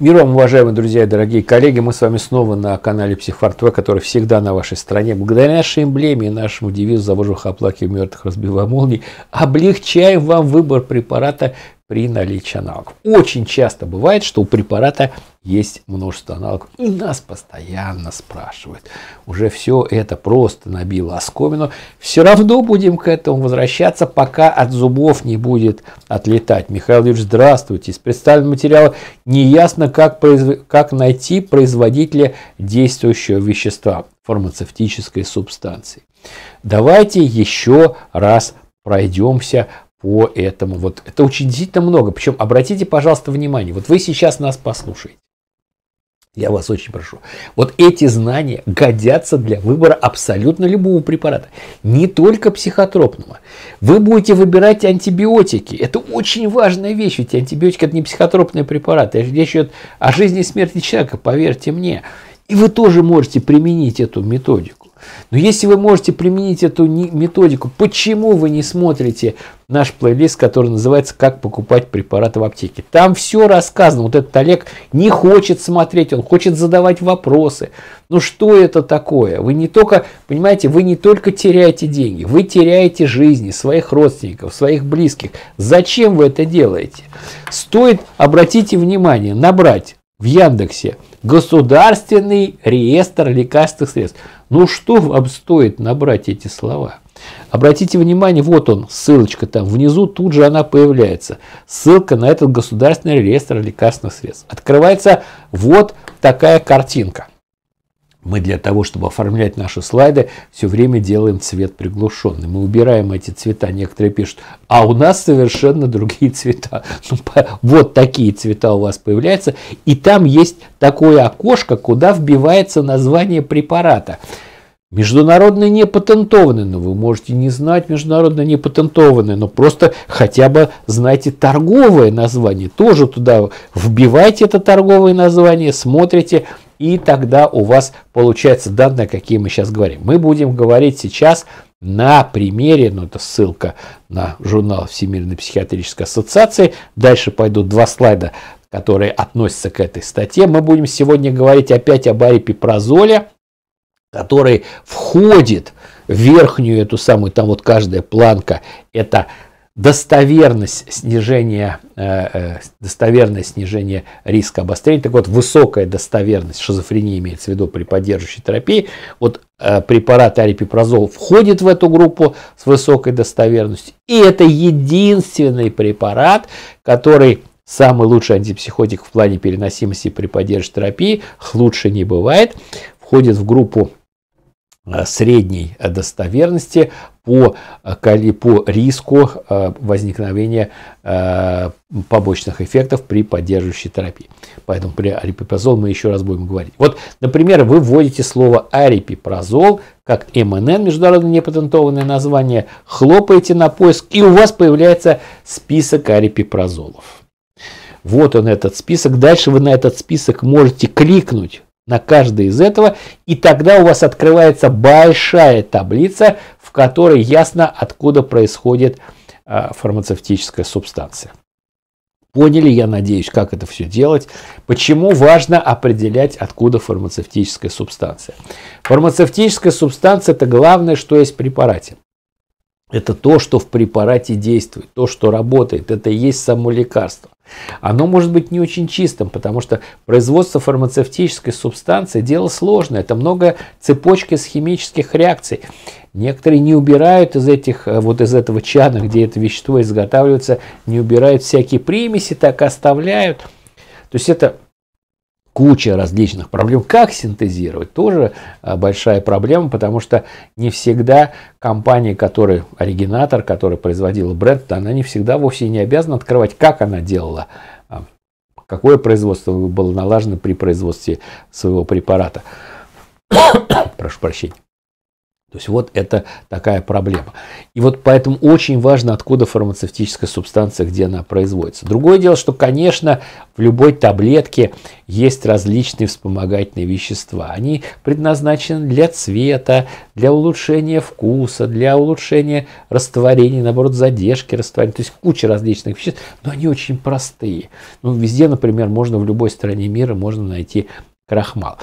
Мир вам, уважаемые друзья и дорогие коллеги. Мы с вами снова на канале Психфартве, который всегда на вашей стороне. Благодаря нашей эмблеме и нашему девизу «Завожу оплаки мертвых, разбивая молнии» облегчаем вам выбор препарата при наличии аналогов. Очень часто бывает, что у препарата есть множество аналогов. И нас постоянно спрашивают. Уже все это просто набило оскомину. Все равно будем к этому возвращаться, пока от зубов не будет отлетать. Михаил Юрьевич, здравствуйте. Из представленного материала неясно, как, произв... как найти производителя действующего вещества, фармацевтической субстанции. Давайте еще раз пройдемся по этому. Вот это очень действительно много. Причем обратите, пожалуйста, внимание. Вот вы сейчас нас послушаете. Я вас очень прошу. Вот эти знания годятся для выбора абсолютно любого препарата. Не только психотропного. Вы будете выбирать антибиотики. Это очень важная вещь. Ведь антибиотики это не психотропные препараты. Речь идет о жизни и смерти человека, поверьте мне. И вы тоже можете применить эту методику. Но если вы можете применить эту методику, почему вы не смотрите наш плейлист, который называется «Как покупать препараты в аптеке». Там все рассказано. Вот этот Олег не хочет смотреть, он хочет задавать вопросы. Ну что это такое? Вы не только, понимаете, вы не только теряете деньги, вы теряете жизни своих родственников, своих близких. Зачем вы это делаете? Стоит, обратите внимание, набрать в Яндексе. Государственный реестр лекарственных средств. Ну что вам стоит набрать эти слова? Обратите внимание, вот он, ссылочка там внизу, тут же она появляется. Ссылка на этот государственный реестр лекарственных средств. Открывается вот такая картинка. Мы для того, чтобы оформлять наши слайды, все время делаем цвет приглушенный. Мы убираем эти цвета. Некоторые пишут, а у нас совершенно другие цвета. Ну, вот такие цвета у вас появляются. И там есть такое окошко, куда вбивается название препарата. Международно непатентованный, но ну, вы можете не знать международно непатентованный, но просто хотя бы знайте торговое название. Тоже туда вбивайте это торговое название, смотрите – и тогда у вас получается данные, какие мы сейчас говорим. Мы будем говорить сейчас на примере, ну это ссылка на журнал Всемирной психиатрической ассоциации, дальше пойдут два слайда, которые относятся к этой статье. Мы будем сегодня говорить опять о арипипрозоле, который входит в верхнюю эту самую, там вот каждая планка, это достоверность снижения, э, э, достоверность снижения риска обострения. Так вот, высокая достоверность шизофрении имеется в виду при поддерживающей терапии. Вот э, препарат арипипрозол входит в эту группу с высокой достоверностью. И это единственный препарат, который самый лучший антипсихотик в плане переносимости при поддержке терапии, лучше не бывает, входит в группу Э, средней э, достоверности по, э, по риску возникновения побочных эффектов при поддерживающей терапии. Поэтому при арипипрозол мы еще раз будем говорить. Вот, например, вы вводите слово арипипрозол как МНН, международно непатентованное название, хлопаете на поиск, и у вас появляется список арипипрозолов. Вот он этот список. Дальше вы на этот список можете кликнуть на каждый из этого, и тогда у вас открывается большая таблица, в которой ясно, откуда происходит а, фармацевтическая субстанция. Поняли, я надеюсь, как это все делать. Почему важно определять, откуда фармацевтическая субстанция? Фармацевтическая субстанция – это главное, что есть в препарате. Это то, что в препарате действует, то, что работает, это и есть само лекарство. Оно может быть не очень чистым, потому что производство фармацевтической субстанции – дело сложное. Это много цепочки с химических реакций. Некоторые не убирают из, этих, э, вот из этого чана, где это вещество изготавливается, не убирают всякие примеси, так и оставляют. То есть это куча различных проблем. Как синтезировать, тоже э, большая проблема, потому что не всегда компания, которая оригинатор, которая производила бренд, она не всегда вовсе не обязана открывать, как она делала, а, какое производство было налажено при производстве своего препарата. Прошу прощения. То есть вот это такая проблема. И вот поэтому очень важно, откуда фармацевтическая субстанция, где она производится. Другое дело, что, конечно, в любой таблетке есть различные вспомогательные вещества. Они предназначены для цвета, для улучшения вкуса, для улучшения растворения, наоборот, задержки растворения. То есть куча различных веществ, но они очень простые. Ну, везде, например, можно в любой стране мира можно найти крахмал.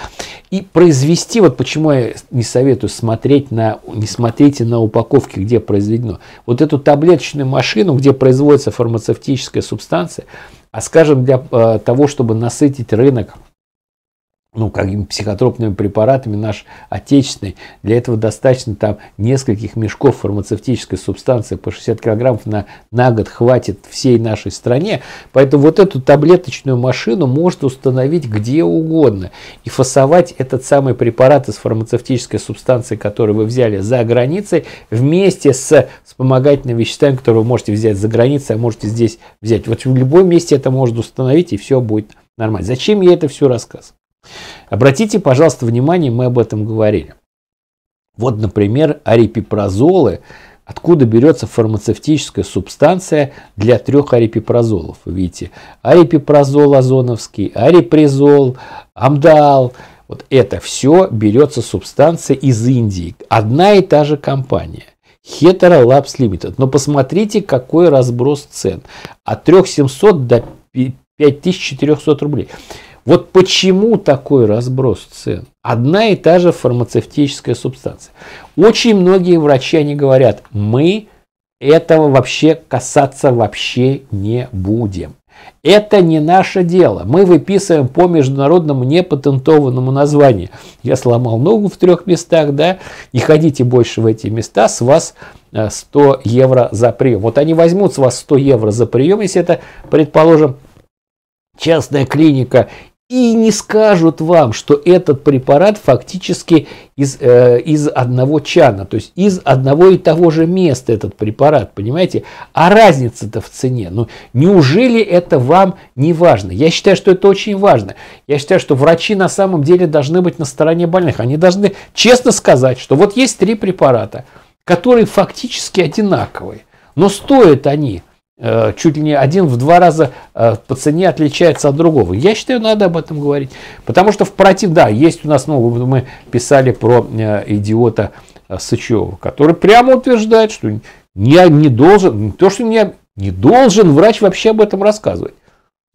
И произвести, вот почему я не советую смотреть на, не смотрите на упаковки, где произведено. Вот эту таблеточную машину, где производится фармацевтическая субстанция, а скажем, для э, того, чтобы насытить рынок ну, какими психотропными препаратами наш отечественный. Для этого достаточно там нескольких мешков фармацевтической субстанции по 60 килограммов на, на год хватит всей нашей стране. Поэтому вот эту таблеточную машину может установить где угодно. И фасовать этот самый препарат из фармацевтической субстанции, который вы взяли за границей, вместе с вспомогательными веществами, которые вы можете взять за границей, а можете здесь взять. Вот в любом месте это можно установить, и все будет нормально. Зачем я это все рассказываю? Обратите, пожалуйста, внимание, мы об этом говорили. Вот, например, арипипрозолы, откуда берется фармацевтическая субстанция для трех арипипрозолов. Видите, арипипрозол озоновский, арипризол, амдал. Вот это все берется субстанция из Индии. Одна и та же компания. Hetero Labs Limited. Но посмотрите, какой разброс цен. От 3700 до 5400 рублей. Вот почему такой разброс цен? Одна и та же фармацевтическая субстанция. Очень многие врачи, они говорят, мы этого вообще касаться вообще не будем. Это не наше дело. Мы выписываем по международному непатентованному названию. Я сломал ногу в трех местах, да, не ходите больше в эти места, с вас 100 э, евро за прием. Вот они возьмут с вас 100 евро за прием, если это, предположим, частная клиника и не скажут вам, что этот препарат фактически из, э, из одного чана, то есть из одного и того же места этот препарат, понимаете? А разница-то в цене, ну неужели это вам не важно? Я считаю, что это очень важно. Я считаю, что врачи на самом деле должны быть на стороне больных. Они должны честно сказать, что вот есть три препарата, которые фактически одинаковые, но стоят они Э, чуть ли не один в два раза э, по цене отличается от другого. Я считаю, надо об этом говорить. Потому что в против, да, есть у нас, ну, мы писали про э, идиота Сычева, который прямо утверждает, что не, не должен, то, что не, не должен врач вообще об этом рассказывать.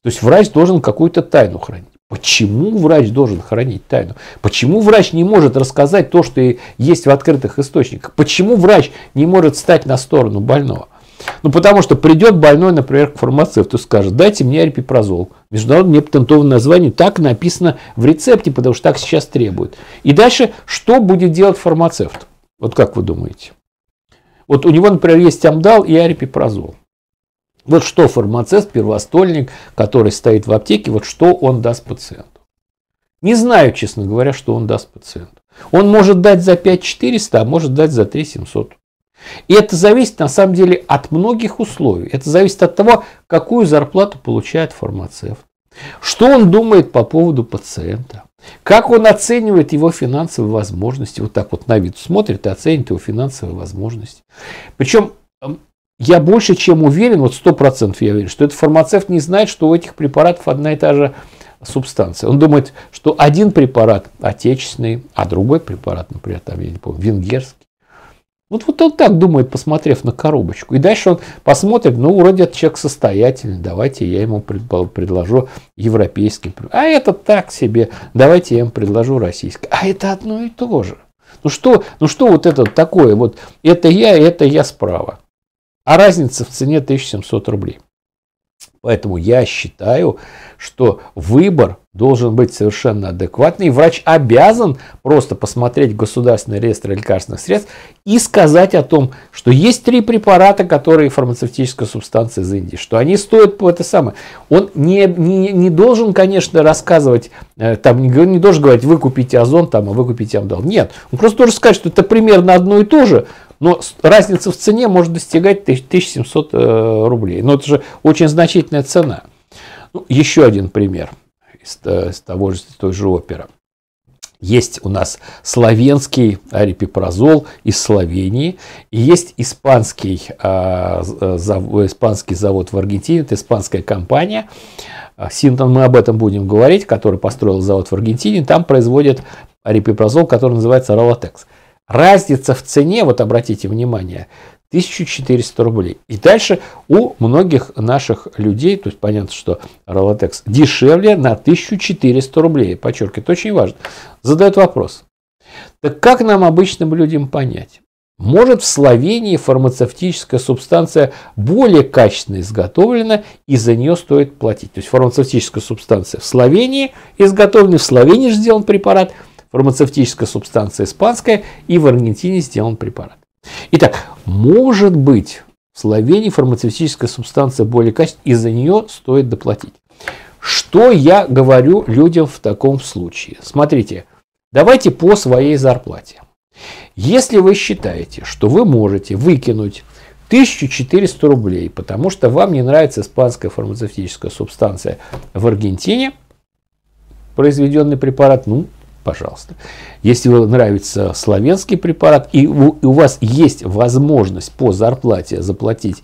То есть врач должен какую-то тайну хранить. Почему врач должен хранить тайну? Почему врач не может рассказать то, что есть в открытых источниках? Почему врач не может стать на сторону больного? Ну, потому что придет больной, например, к фармацевту, скажет, дайте мне арипипрозол. Международное непатентованное название так написано в рецепте, потому что так сейчас требуют. И дальше, что будет делать фармацевт? Вот как вы думаете? Вот у него, например, есть амдал и арипипрозол. Вот что фармацевт, первостольник, который стоит в аптеке, вот что он даст пациенту? Не знаю, честно говоря, что он даст пациенту. Он может дать за 5400, а может дать за 3700. И это зависит на самом деле от многих условий. Это зависит от того, какую зарплату получает фармацевт. Что он думает по поводу пациента? Как он оценивает его финансовые возможности? Вот так вот на вид смотрит и оценит его финансовые возможности. Причем я больше чем уверен, вот 100% я уверен, что этот фармацевт не знает, что у этих препаратов одна и та же субстанция. Он думает, что один препарат отечественный, а другой препарат, например, там, я не помню, венгерский вот, вот он так думает, посмотрев на коробочку. И дальше он посмотрит, ну, вроде этот человек состоятельный, давайте я ему предложу европейский. А это так себе, давайте я ему предложу российский. А это одно и то же. Ну что, ну что вот это такое? Вот это я, это я справа. А разница в цене 1700 рублей. Поэтому я считаю, что выбор должен быть совершенно адекватный. врач обязан просто посмотреть государственный реестр лекарственных средств и сказать о том, что есть три препарата, которые фармацевтическая субстанция из Индии, что они стоят по это самое. Он не, не, не должен, конечно, рассказывать, э, там, не, не должен говорить, вы купите озон, там, а вы купите амдал. Нет, он просто должен сказать, что это примерно одно и то же, но разница в цене может достигать 1700 э, рублей. Но это же очень значительная цена. Ну, еще один пример из, э, из того же, той же оперы. Есть у нас славянский арипипрозол из Словении, и есть испанский, а, э, зав, испанский завод в Аргентине, это испанская компания, Синтон, мы об этом будем говорить, который построил завод в Аргентине, там производят арипипрозол, который называется Ролатекс. Разница в цене, вот обратите внимание, 1400 рублей. И дальше у многих наших людей, то есть понятно, что Ролотекс дешевле на 1400 рублей, подчеркивает, очень важно, задают вопрос. Так как нам обычным людям понять? Может в Словении фармацевтическая субстанция более качественно изготовлена и за нее стоит платить? То есть фармацевтическая субстанция в Словении изготовлена, в Словении же сделан препарат – фармацевтическая субстанция испанская, и в Аргентине сделан препарат. Итак, может быть, в Словении фармацевтическая субстанция более качественная, и за нее стоит доплатить. Что я говорю людям в таком случае? Смотрите, давайте по своей зарплате. Если вы считаете, что вы можете выкинуть 1400 рублей, потому что вам не нравится испанская фармацевтическая субстанция в Аргентине, произведенный препарат, ну, пожалуйста. Если вам нравится славянский препарат, и у, и у вас есть возможность по зарплате заплатить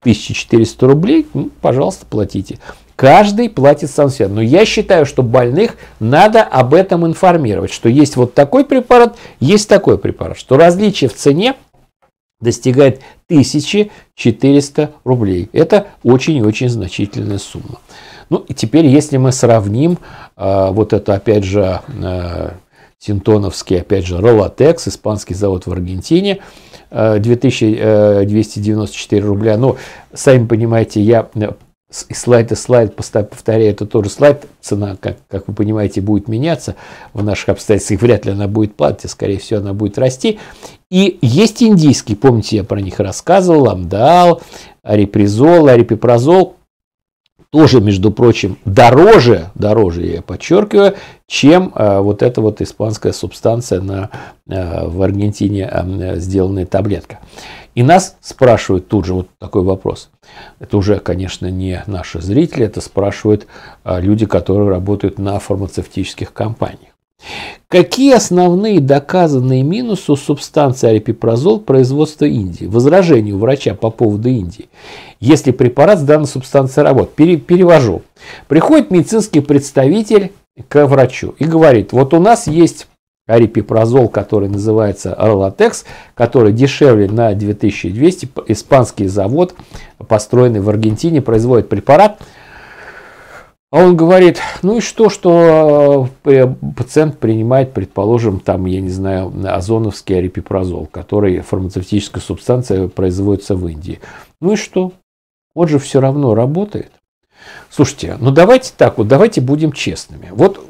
1400 рублей, ну, пожалуйста, платите. Каждый платит сам себя. Но я считаю, что больных надо об этом информировать, что есть вот такой препарат, есть такой препарат, что различие в цене достигает 1400 рублей. Это очень-очень значительная сумма. Ну и теперь, если мы сравним э, вот это, опять же, э, Синтоновский, опять же, Ролатекс, испанский завод в Аргентине, 2294 э, э, рубля. Ну, сами понимаете, я э, слайд и слайд повторяю, это тоже слайд, цена, как, как вы понимаете, будет меняться в наших обстоятельствах, вряд ли она будет платить, а, скорее всего, она будет расти. И есть индийские, помните, я про них рассказывал, амдал, арипризол, арипипрозол, тоже, между прочим, дороже, дороже я подчеркиваю, чем э, вот эта вот испанская субстанция на, э, в Аргентине э, сделанная таблетка. И нас спрашивают тут же вот такой вопрос. Это уже, конечно, не наши зрители, это спрашивают люди, которые работают на фармацевтических компаниях. Какие основные доказанные минусы у субстанции арипипрозол производства Индии? Возражение у врача по поводу Индии. Если препарат с данной субстанцией работает. Пере, перевожу. Приходит медицинский представитель к врачу и говорит, вот у нас есть арипипрозол, который называется Ролатекс, который дешевле на 2200. Испанский завод, построенный в Аргентине, производит препарат – а он говорит, ну и что, что э, э, пациент принимает, предположим, там, я не знаю, озоновский арипипрозол, который фармацевтическая субстанция производится в Индии. Ну и что? Он же все равно работает. Слушайте, ну давайте так вот, давайте будем честными. Вот,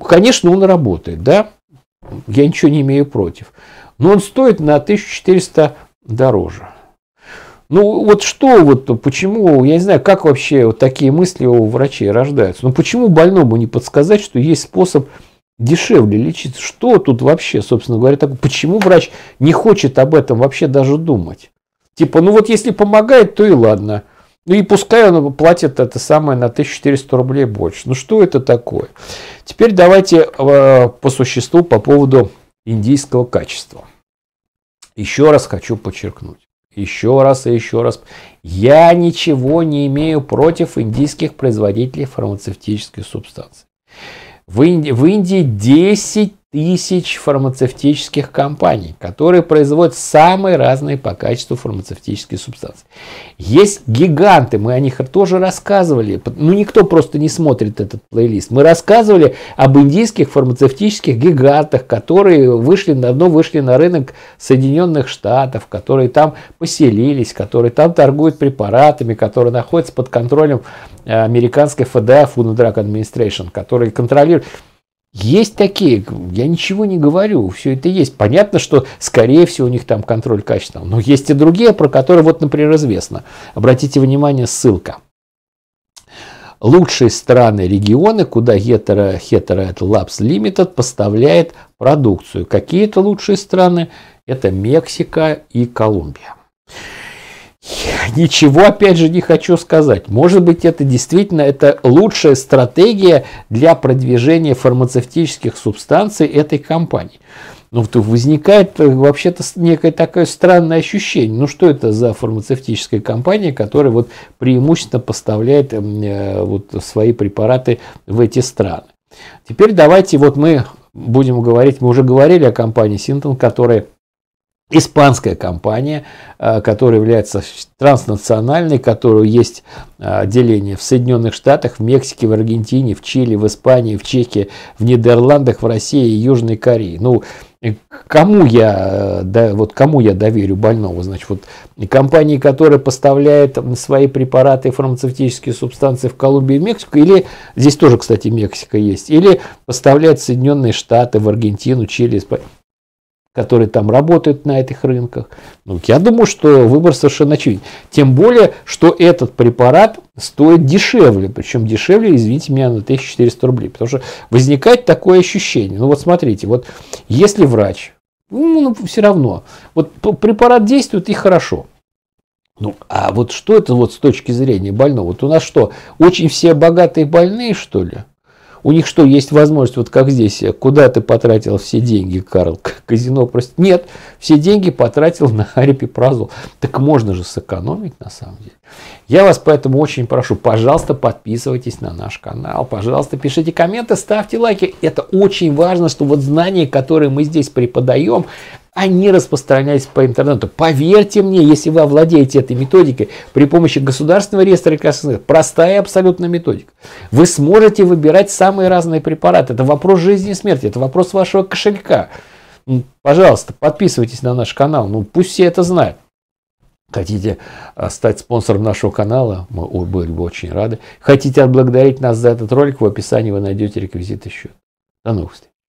конечно, он работает, да? Я ничего не имею против. Но он стоит на 1400 дороже. Ну вот что, вот почему, я не знаю, как вообще вот такие мысли у врачей рождаются. Ну почему больному не подсказать, что есть способ дешевле лечить? Что тут вообще, собственно говоря, так: Почему врач не хочет об этом вообще даже думать? Типа, ну вот если помогает, то и ладно. Ну и пускай он платит это самое на 1400 рублей больше. Ну что это такое? Теперь давайте э, по существу по поводу индийского качества. Еще раз хочу подчеркнуть еще раз и еще раз. Я ничего не имею против индийских производителей фармацевтической субстанции. В, Инди... в Индии 10 тысяч фармацевтических компаний, которые производят самые разные по качеству фармацевтические субстанции. Есть гиганты, мы о них тоже рассказывали, но ну, никто просто не смотрит этот плейлист. Мы рассказывали об индийских фармацевтических гигантах, которые вышли, давно вышли на рынок Соединенных Штатов, которые там поселились, которые там торгуют препаратами, которые находятся под контролем э, американской ФДА, Food and Drug Administration, которые контролируют есть такие, я ничего не говорю, все это есть. Понятно, что, скорее всего, у них там контроль качества. Но есть и другие, про которые, вот, например, известно. Обратите внимание, ссылка. Лучшие страны регионы, куда Hetero, Hetero Labs Limited поставляет продукцию. Какие-то лучшие страны – это Мексика и Колумбия ничего, опять же, не хочу сказать. Может быть, это действительно это лучшая стратегия для продвижения фармацевтических субстанций этой компании. Ну, возникает э, вообще-то некое такое странное ощущение. Ну, что это за фармацевтическая компания, которая вот преимущественно поставляет эм, э, вот свои препараты в эти страны. Теперь давайте вот мы будем говорить, мы уже говорили о компании Синтон, которая испанская компания, э, которая является транснациональной, которую есть э, отделение в Соединенных Штатах, в Мексике, в Аргентине, в Чили, в Испании, в Чехии, в Нидерландах, в России и Южной Корее. Ну, кому я, э, да, вот кому я доверю больного? Значит, вот компании, которая поставляет свои препараты фармацевтические субстанции в Колумбию и Мексику, или здесь тоже, кстати, Мексика есть, или поставляет Соединенные Штаты в Аргентину, Чили, Испанию которые там работают на этих рынках. Ну, я думаю, что выбор совершенно очевиден. Тем более, что этот препарат стоит дешевле, причем дешевле, извините меня, на 1400 рублей. Потому что возникает такое ощущение. Ну вот смотрите, вот если врач, ну, ну все равно, вот препарат действует и хорошо. Ну, а вот что это вот с точки зрения больного? Вот у нас что, очень все богатые больные, что ли? У них что, есть возможность, вот как здесь, э, куда ты потратил все деньги, Карл? Казино просто. Нет, все деньги потратил на арипипразол. Так можно же сэкономить на самом деле. Я вас поэтому очень прошу, пожалуйста, подписывайтесь на наш канал. Пожалуйста, пишите комменты, ставьте лайки. Это очень важно, что вот знания, которые мы здесь преподаем, они а распространяясь по интернету. Поверьте мне, если вы овладеете этой методикой при помощи государственного реестра лекарственных, простая абсолютно методика, вы сможете выбирать самые разные препараты. Это вопрос жизни и смерти, это вопрос вашего кошелька. Ну, пожалуйста, подписывайтесь на наш канал, ну пусть все это знают. Хотите а, стать спонсором нашего канала, мы были бы очень рады. Хотите отблагодарить нас за этот ролик, в описании вы найдете реквизиты счета. До новых встреч.